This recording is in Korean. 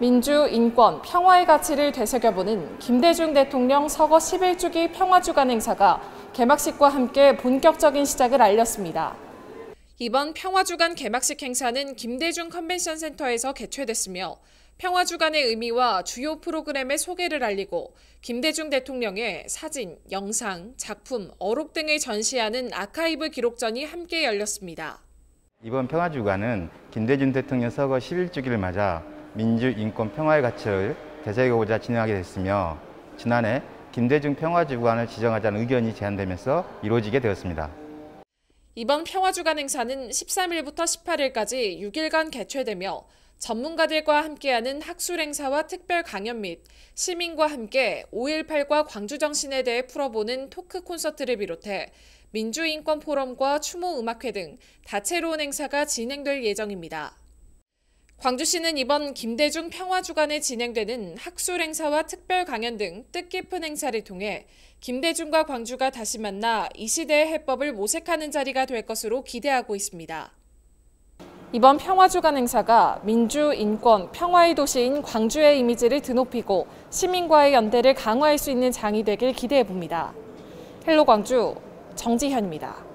민주, 인권, 평화의 가치를 되새겨보는 김대중 대통령 서거 11주기 평화주간 행사가 개막식과 함께 본격적인 시작을 알렸습니다. 이번 평화주간 개막식 행사는 김대중 컨벤션 센터에서 개최됐으며 평화주간의 의미와 주요 프로그램의 소개를 알리고 김대중 대통령의 사진, 영상, 작품, 어록 등을 전시하는 아카이브 기록전이 함께 열렸습니다. 이번 평화주간은 김대중 대통령 서거 11주기를 맞아 민주, 인권, 평화의 가치를 되새기고자 진행하게 됐으며 지난해 김대중 평화주간을 지정하자는 의견이 제안되면서 이루어지게 되었습니다. 이번 평화주간 행사는 13일부터 18일까지 6일간 개최되며 전문가들과 함께하는 학술 행사와 특별 강연 및 시민과 함께 5.18과 광주정신에 대해 풀어보는 토크 콘서트를 비롯해 민주인권 포럼과 추모 음악회 등 다채로운 행사가 진행될 예정입니다. 광주시는 이번 김대중 평화주간에 진행되는 학술 행사와 특별 강연 등 뜻깊은 행사를 통해 김대중과 광주가 다시 만나 이 시대의 해법을 모색하는 자리가 될 것으로 기대하고 있습니다. 이번 평화주간 행사가 민주, 인권, 평화의 도시인 광주의 이미지를 드높이고 시민과의 연대를 강화할 수 있는 장이 되길 기대해 봅니다. 헬로 광주 정지현입니다.